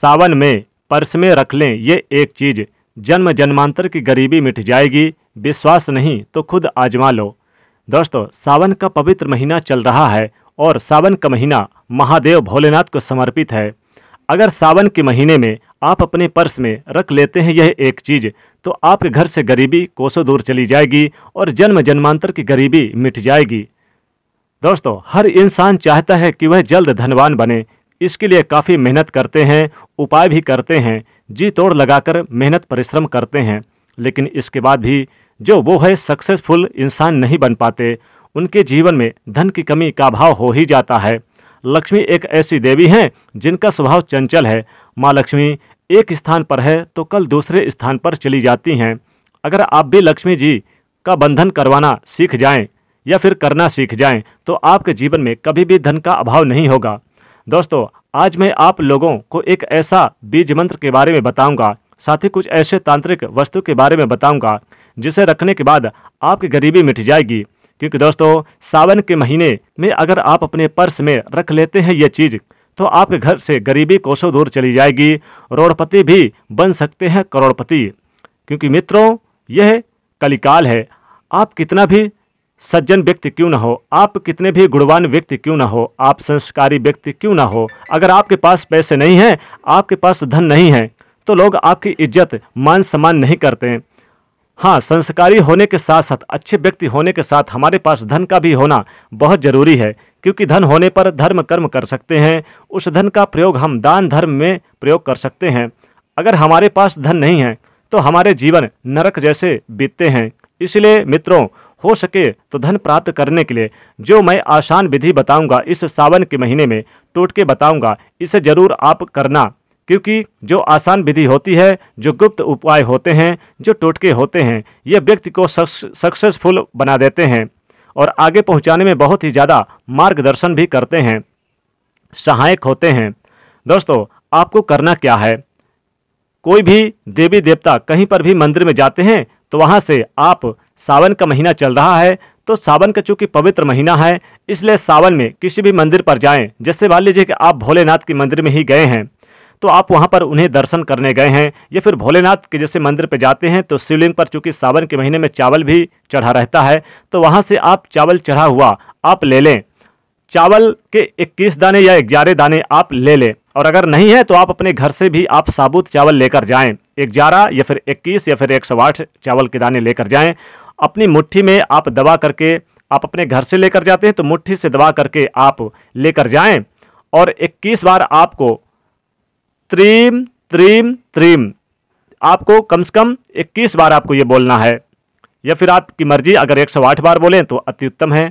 सावन में पर्स में रख लें ये एक चीज़ जन्म जन्मांतर की गरीबी मिट जाएगी विश्वास नहीं तो खुद आजमा लो दोस्तों सावन का पवित्र महीना चल रहा है और सावन का महीना महादेव भोलेनाथ को समर्पित है अगर सावन के महीने में आप अपने पर्स में रख लेते हैं यह एक चीज़ तो आपके घर से गरीबी कोसों दूर चली जाएगी और जन्म जन्मांतर की गरीबी मिट जाएगी दोस्तों हर इंसान चाहता है कि वह जल्द धनवान बने इसके लिए काफ़ी मेहनत करते हैं उपाय भी करते हैं जी तोड़ लगाकर मेहनत परिश्रम करते हैं लेकिन इसके बाद भी जो वो है सक्सेसफुल इंसान नहीं बन पाते उनके जीवन में धन की कमी का भाव हो ही जाता है लक्ष्मी एक ऐसी देवी हैं जिनका स्वभाव चंचल है माँ लक्ष्मी एक स्थान पर है तो कल दूसरे स्थान पर चली जाती हैं अगर आप भी लक्ष्मी जी का बंधन करवाना सीख जाएं या फिर करना सीख जाएं तो आपके जीवन में कभी भी धन का अभाव नहीं होगा दोस्तों आज मैं आप लोगों को एक ऐसा बीज मंत्र के बारे में बताऊंगा साथ ही कुछ ऐसे तांत्रिक वस्तु के बारे में बताऊंगा जिसे रखने के बाद आपकी गरीबी मिट जाएगी क्योंकि दोस्तों सावन के महीने में अगर आप अपने पर्स में रख लेते हैं ये चीज़ तो आपके घर से गरीबी कोसों दूर चली जाएगी रोड़पति भी बन सकते हैं करोड़पति क्योंकि मित्रों यह कलिकाल है आप कितना भी सज्जन व्यक्ति क्यों ना हो आप कितने भी गुणवान व्यक्ति क्यों ना हो आप संस्कारी व्यक्ति क्यों ना हो अगर आपके पास पैसे नहीं हैं आपके पास धन नहीं है तो लोग आपकी इज्जत मान सम्मान नहीं करते हाँ संस्कारी होने के साथ साथ अच्छे व्यक्ति होने के साथ हमारे पास धन का भी होना बहुत ज़रूरी है क्योंकि धन होने पर धर्म कर्म कर सकते हैं उस धन का प्रयोग हम दान धर्म में प्रयोग कर सकते हैं अगर हमारे पास धन नहीं है तो हमारे जीवन नरक जैसे बीतते हैं इसलिए मित्रों हो सके तो धन प्राप्त करने के लिए जो मैं आसान विधि बताऊंगा इस सावन के महीने में टोटके बताऊंगा इसे जरूर आप करना क्योंकि जो आसान विधि होती है जो गुप्त उपाय होते हैं जो टोटके होते हैं ये व्यक्ति को सक्सेसफुल बना देते हैं और आगे पहुंचाने में बहुत ही ज़्यादा मार्गदर्शन भी करते हैं सहायक होते हैं दोस्तों आपको करना क्या है कोई भी देवी देवता कहीं पर भी मंदिर में जाते हैं तो वहाँ से आप सावन का महीना चल रहा है तो सावन का चूंकि पवित्र महीना है इसलिए सावन में किसी भी मंदिर पर जाएं जैसे मान लीजिए कि आप भोलेनाथ के मंदिर में ही गए हैं तो आप वहां पर उन्हें दर्शन करने गए हैं या फिर भोलेनाथ के जैसे मंदिर पर जाते हैं तो शिवलिंग पर चूंकि सावन के महीने में चावल भी चढ़ा रहता है तो वहाँ से आप चावल चढ़ा हुआ आप ले लें चावल के इक्कीस दाने या ग्यारह दाने आप ले लें और अगर नहीं है तो आप अपने घर से भी आप साबुत चावल लेकर जाएं ग्यारह या फिर 21 या फिर 108 चावल के दाने लेकर जाएं अपनी मुट्ठी में आप दबा करके आप अपने घर से लेकर जाते हैं तो मुट्ठी से दबा करके आप लेकर जाएं और 21 बार आपको त्रीम त्रीम त्रीम आपको कम से कम 21 बार आपको ये बोलना है या फिर आपकी मर्जी अगर 108 बार बोलें तो अति उत्तम है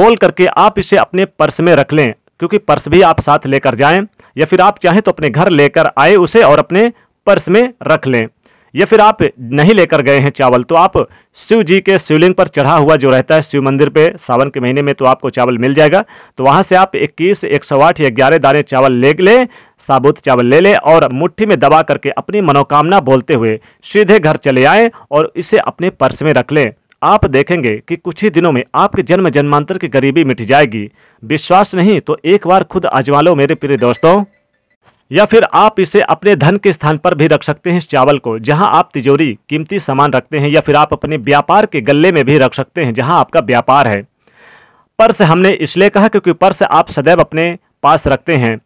बोल करके आप इसे अपने पर्स में रख लें क्योंकि पर्स भी आप साथ लेकर जाएं या फिर आप चाहें तो अपने घर लेकर आए उसे और अपने पर्स में रख लें या फिर आप नहीं लेकर गए हैं चावल तो आप शिव जी के शिवलिंग पर चढ़ा हुआ जो रहता है शिव मंदिर पे सावन के महीने में तो आपको चावल मिल जाएगा तो वहाँ से आप 21, 108 या ग्यारह दाने चावल ले लें साबुत चावल ले लें और मुट्ठी में दबा करके अपनी मनोकामना बोलते हुए सीधे घर चले आएँ और इसे अपने पर्स में रख लें आप देखेंगे कि कुछ ही दिनों में आपके जन्म जन्मांतर की गरीबी मिट जाएगी विश्वास नहीं तो एक बार खुद आजमा लो मेरे प्रिय दोस्तों या फिर आप इसे अपने धन के स्थान पर भी रख सकते हैं इस चावल को जहां आप तिजोरी कीमती सामान रखते हैं या फिर आप अपने व्यापार के गले में भी रख सकते हैं जहां आपका व्यापार है पर्स हमने इसलिए कहा क्योंकि पर्स आप सदैव अपने पास रखते हैं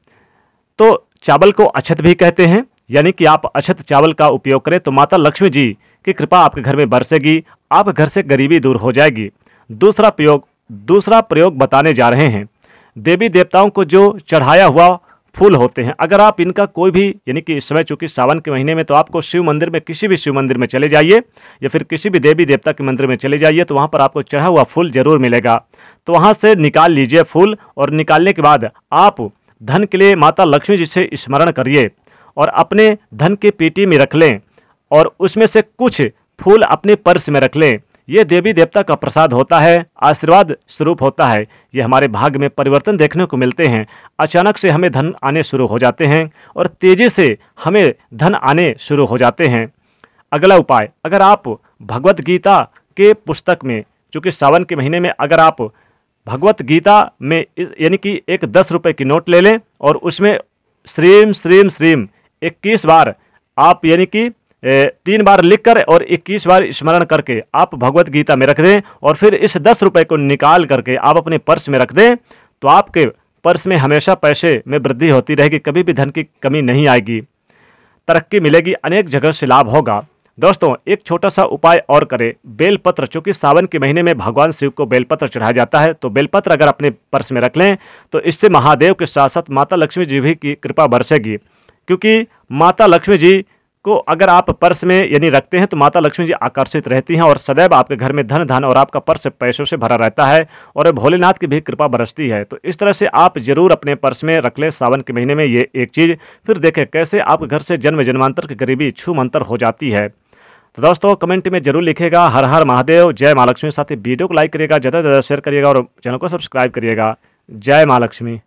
तो चावल को अछत भी कहते हैं यानी कि आप अछत चावल का उपयोग करें तो माता लक्ष्मी जी की कृपा आपके घर में बरसेगी आपके घर से गरीबी दूर हो जाएगी दूसरा प्रयोग दूसरा प्रयोग बताने जा रहे हैं देवी देवताओं को जो चढ़ाया हुआ फूल होते हैं अगर आप इनका कोई भी यानी कि इस समय चूंकि सावन के महीने में तो आपको शिव मंदिर में किसी भी शिव मंदिर में चले जाइए या फिर किसी भी देवी देवता के मंदिर में चले जाइए तो वहाँ पर आपको चढ़ा हुआ फूल जरूर मिलेगा तो वहाँ से निकाल लीजिए फूल और निकालने के बाद आप धन के लिए माता लक्ष्मी जी से स्मरण करिए और अपने धन के पेटी में रख लें और उसमें से कुछ फूल अपने पर्स में रख लें ये देवी देवता का प्रसाद होता है आशीर्वाद स्वरूप होता है ये हमारे भाग्य में परिवर्तन देखने को मिलते हैं अचानक से हमें धन आने शुरू हो जाते हैं और तेज़ी से हमें धन आने शुरू हो जाते हैं अगला उपाय अगर आप भगवत गीता के पुस्तक में चूँकि सावन के महीने में अगर आप भगवत गीता में यानी कि एक दस रुपये की नोट ले लें और उसमें श्रीम श्रीम श्रीम इक्कीस बार आप यानी कि तीन बार लिखकर और 21 बार स्मरण करके आप भगवत गीता में रख दें और फिर इस दस रुपये को निकाल करके आप अपने पर्स में रख दें तो आपके पर्स में हमेशा पैसे में वृद्धि होती रहेगी कभी भी धन की कमी नहीं आएगी तरक्की मिलेगी अनेक जगह से लाभ होगा दोस्तों एक छोटा सा उपाय और करें बेलपत्र चूँकि सावन के महीने में भगवान शिव को बेलपत्र चढ़ाया जाता है तो बेलपत्र अगर अपने पर्स में रख लें तो इससे महादेव के साथ साथ माता लक्ष्मी जी भी की कृपा बरसेगी क्योंकि माता लक्ष्मी जी को अगर आप पर्स में यानी रखते हैं तो माता लक्ष्मी जी आकर्षित रहती हैं और सदैव आपके घर में धन धन और आपका पर्स पैसों से भरा रहता है और भोलेनाथ की भी कृपा बरसती है तो इस तरह से आप जरूर अपने पर्स में रख लें सावन के महीने में ये एक चीज़ फिर देखें कैसे आपके घर से जन्म जन्मांतर की गरीबी छू मंतर हो जाती है तो दोस्तों कमेंट में जरूर लिखेगा हर हर महादेव जय महालक्ष्मी साथ ही वीडियो को लाइक करिएगा ज़्यादा से ज़्यादा शेयर करिएगा और चैनल को सब्सक्राइब करिएगा जय महालक्ष्मी